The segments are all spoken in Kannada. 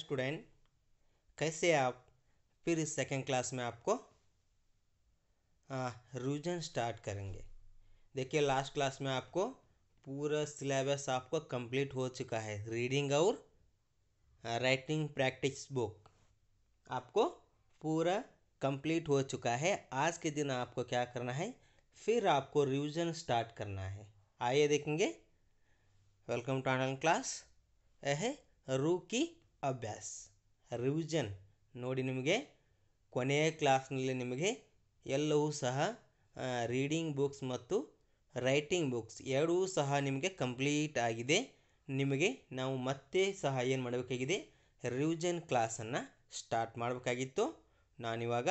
स्टूडेंट कैसे आप फिर इस सेकेंड क्लास में आपको रिविजन स्टार्ट करेंगे देखिए लास्ट क्लास में आपको पूरा सिलेबस आपका कंप्लीट हो चुका है रीडिंग और राइटिंग प्रैक्टिस बुक आपको पूरा कंप्लीट हो चुका है आज के दिन आपको क्या करना है फिर आपको रिविजन स्टार्ट करना है आइए देखेंगे वेलकम टू ऑनलाइन क्लास यह रू की ಅಭ್ಯಾಸ ರಿವಿಜನ್ ನೋಡಿ ನಿಮಗೆ ಕೊನೆಯ ಕ್ಲಾಸ್ನಲ್ಲಿ ನಿಮಗೆ ಎಲ್ಲವೂ ಸಹ ರೀಡಿಂಗ್ ಬುಕ್ಸ್ ಮತ್ತು ರೈಟಿಂಗ್ ಬುಕ್ಸ್ ಎರಡೂ ಸಹ ನಿಮಗೆ ಕಂಪ್ಲೀಟ್ ಆಗಿದೆ ನಿಮಗೆ ನಾವು ಮತ್ತೆ ಸಹ ಏನು ಮಾಡಬೇಕಾಗಿದೆ ರಿವಿಜನ್ ಕ್ಲಾಸನ್ನು ಸ್ಟಾರ್ಟ್ ಮಾಡಬೇಕಾಗಿತ್ತು ನಾನಿವಾಗ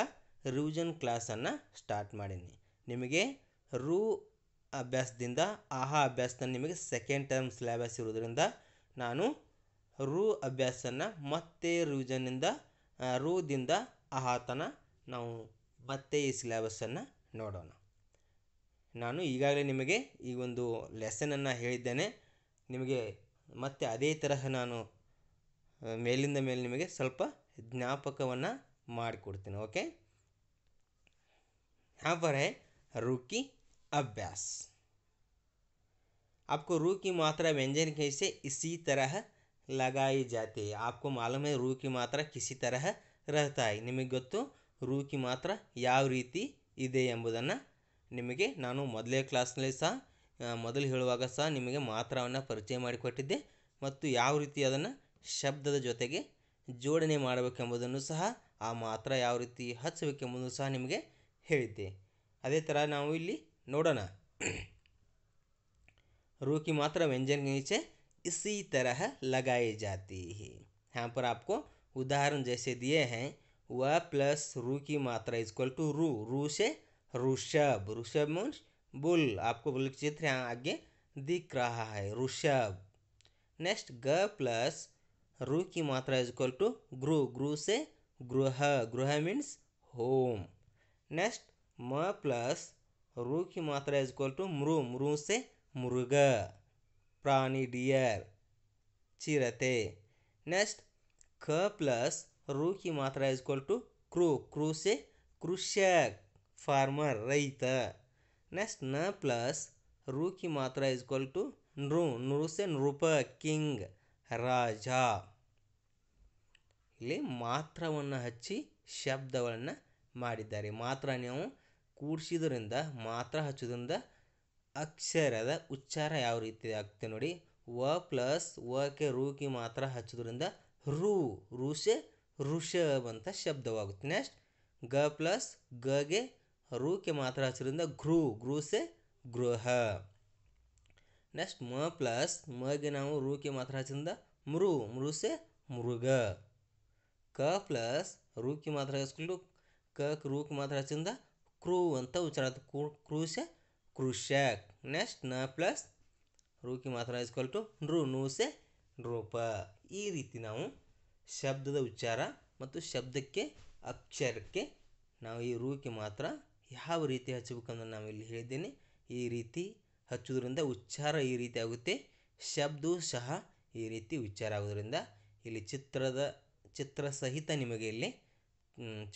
ರಿವಿಜನ್ ಕ್ಲಾಸನ್ನು ಸ್ಟಾರ್ಟ್ ಮಾಡೀನಿ ನಿಮಗೆ ರೂ ಅಭ್ಯಾಸದಿಂದ ಆಹಾ ಅಭ್ಯಾಸದ ನಿಮಗೆ ಸೆಕೆಂಡ್ ಟರ್ಮ್ ಸಿಲೆಬಸ್ ಇರೋದರಿಂದ ನಾನು ರೂ ಅಭ್ಯಾಸನ ಮತ್ತೆ ರುಜನಿಂದ ಋದಿಂದ ಆಹಾತನ ನಾವು ಮತ್ತೆ ಈ ಸಿಲೆಬಸ್ಸನ್ನು ನೋಡೋಣ ನಾನು ಈಗಾಗಲೇ ನಿಮಗೆ ಈ ಒಂದು ಲೆಸನನ್ನು ಹೇಳಿದ್ದೇನೆ ನಿಮಗೆ ಮತ್ತೆ ಅದೇ ತರಹ ನಾನು ಮೇಲಿಂದ ಮೇಲೆ ನಿಮಗೆ ಸ್ವಲ್ಪ ಜ್ಞಾಪಕವನ್ನು ಮಾಡಿಕೊಡ್ತೀನಿ ಓಕೆ यहाँ ರೂಕಿ ಅಭ್ಯಾಸ ಅಪ್ಕೋ ರೂಕಿ ಮಾತ್ರ आपको रू की मात्रा ಲಗಾಯಿ ಜಾತಿ है आपको ರೂಕಿ ಮಾತ್ರ रू ತರಹ मात्रा किसी ನಿಮಗೆ ಗೊತ್ತು ರೂಕಿ ಮಾತ್ರ ಯಾವ ರೀತಿ ಇದೆ ಎಂಬುದನ್ನು ನಿಮಗೆ ನಾನು ಮೊದಲೇ ಕ್ಲಾಸ್ನಲ್ಲಿ ಸಹ ಮೊದಲು ಹೇಳುವಾಗ ಸಹ ನಿಮಗೆ ಮಾತ್ರವನ್ನು ಪರಿಚಯ ಮಾಡಿಕೊಟ್ಟಿದ್ದೆ ಮತ್ತು ಯಾವ ರೀತಿ ಅದನ್ನು ಶಬ್ದದ ಜೊತೆಗೆ ಜೋಡಣೆ ಮಾಡಬೇಕೆಂಬುದನ್ನು ಸಹ ಆ ಮಾತ್ರ ಯಾವ ರೀತಿ ಹಚ್ಚಬೇಕೆಂಬುದನ್ನು ಸಹ ನಿಮಗೆ ಹೇಳಿದ್ದೆ ಅದೇ ಥರ ನಾವು ಇಲ್ಲಿ ನೋಡೋಣ ರೂಕಿ ಮಾತ್ರ ವ್ಯಂಜನ ಗಿಚೆ इसी तरह लगाई जाती है यहाँ पर आपको उदाहरण जैसे दिए हैं व प्लस रू की मात्रा इजक्वल टू रू रू से ऋषभ ऋषभ मीन्स बुल आपको बुल चित्र यहाँ आगे दिख रहा है ऋषभ नेक्स्ट ग प्लस रू की मात्रा इजक्वल टू ग्रु ग्रु से गृह गृह मीन्स होम नेक्स्ट म प्लस रू की मात्रा इजक्वल टू मृ मृ से मृग ಪ್ರಾಣಿ ಡಿಯರ್ ಚಿರತೆ ನೆಕ್ಸ್ಟ್ ಕ ಪ್ಲಸ್ ರು ಕಿ ಮಾತ್ರ ಈಸ್ಕ್ವಲ್ ಟು ಕ್ರೂ ಕ್ರೂ ಸೆ ಕೃಷಕ್ ಫಾರ್ಮರ್ ರೈತ ನೆಕ್ಸ್ಟ್ ನ ಪ್ಲಸ್ ರು ಕಿ ಮಾತ್ರ ಈಸ್ಕ್ವಲ್ ಟು ನೃ ನೃ ಸೆ ನೃಪ ಕಿಂಗ್ ರಾಜ ಇಲ್ಲಿ ಮಾತ್ರವನ್ನು ಹಚ್ಚಿ ಶಬ್ದಗಳನ್ನು ಮಾಡಿದ್ದಾರೆ ಮಾತ್ರ ನೀವು ಕೂಡಿಸಿದ್ರಿಂದ ಮಾತ್ರ ಹಚ್ಚೋದ್ರಿಂದ ಅಕ್ಷರದ ಉಚ್ಚಾರ ಯಾವ ರೀತಿ ಆಗುತ್ತೆ ನೋಡಿ ವ ಪ್ಲಸ್ ವ ವಕ್ಕೆ ರೂಕಿ ಮಾತ್ರ ಹಚ್ಚೋದ್ರಿಂದ ರೂ ಋಷೆ ಋಷಭ್ ಅಂತ ಶಬ್ದವಾಗುತ್ತೆ ನೆಕ್ಸ್ಟ್ ಗ ಪ್ಲಸ್ ಗಗೆ ರೂಕೆ ಮಾತ್ರ ಹಚ್ಚೋದ್ರಿಂದ ಘ್ರೂ ಗ್ರೂಸೆ ಗೃಹ ನೆಕ್ಸ್ಟ್ ಮ ಪ್ಲಸ್ ಮಗೆ ನಾವು ಕೆ ಮಾತ್ರ ಹಚ್ಚೋದ್ರಿಂದ ಮೃ ಮೃಸೆ ಮೃಗ ಕ ಪ್ಲಸ್ ಕಿ ಮಾತ್ರ ಹಚ್ಕೊಂಡು ಕ ರೂಕಿ ಮಾತ್ರ ಹಚ್ಚಿಂದ ಕ್ರೂ ಅಂತ ಉಚ್ಚಾರ ಕ್ರೂಸೆ ಕೃಷಕ್ ನೆಕ್ಸ್ಟ್ ನ ಪ್ಲಸ್ ರೂಕಿ ಮಾತ್ರ ಇಸ್ಕಲ್ ಟು ನೃ ನೂಸೆ ನೃಪ ಈ ರೀತಿ ನಾವು ಶಬ್ದದ ಉಚ್ಚಾರ ಮತ್ತು ಶಬ್ದಕ್ಕೆ ಅಕ್ಷರಕ್ಕೆ ನಾವು ಈ ರೂಕಿ ಮಾತ್ರ ಯಾವ ರೀತಿ ಹಚ್ಚಬೇಕಂದ್ರೆ ನಾವು ಇಲ್ಲಿ ಹೇಳಿದ್ದೇನೆ ಈ ರೀತಿ ಹಚ್ಚೋದ್ರಿಂದ ಉಚ್ಚಾರ ಈ ರೀತಿ ಆಗುತ್ತೆ ಶಬ್ದವು ಸಹ ಈ ರೀತಿ ಉಚ್ಚಾರ ಆಗೋದ್ರಿಂದ ಇಲ್ಲಿ ಚಿತ್ರದ ಚಿತ್ರ ಸಹಿತ ನಿಮಗೆ ಇಲ್ಲಿ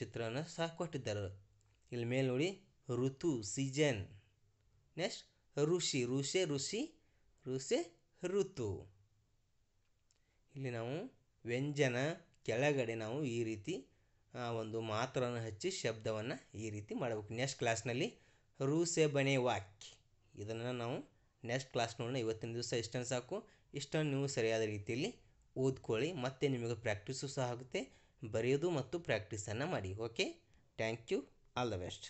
ಚಿತ್ರವನ್ನು ಸಹ ಕೊಟ್ಟಿದ್ದಾರೆ ಇಲ್ಲಿ ಮೇಲೆ ನೋಡಿ ಋತು ಸೀಜನ್ ನೆಕ್ಸ್ಟ್ ಋಷಿ ರುಸೆ ಋಷಿ ರುಸೆ ಋತು ಇಲ್ಲಿ ನಾವು ವ್ಯಂಜನ ಕೆಳಗಡೆ ನಾವು ಈ ರೀತಿ ಒಂದು ಮಾತ್ರನ ಹಚ್ಚಿ ಶಬ್ದವನ್ನು ಈ ರೀತಿ ಮಾಡಬೇಕು ನೆಕ್ಸ್ಟ್ ಕ್ಲಾಸ್ನಲ್ಲಿ ರುಸೆ ಬನೆ ವಾಕ್ ಇದನ್ನು ನಾವು ನೆಕ್ಸ್ಟ್ ಕ್ಲಾಸ್ ನೋಡೋಣ ಇವತ್ತಿನ ದಿವಸ ಇಷ್ಟನ್ನು ಸಾಕು ಇಷ್ಟನ್ನು ನೀವು ಸರಿಯಾದ ರೀತಿಯಲ್ಲಿ ಓದ್ಕೊಳ್ಳಿ ಮತ್ತೆ ನಿಮಗೆ ಪ್ರಾಕ್ಟೀಸು ಸಹ ಆಗುತ್ತೆ ಬರೆಯೋದು ಮತ್ತು ಪ್ರಾಕ್ಟೀಸನ್ನು ಮಾಡಿ okay thank you all the best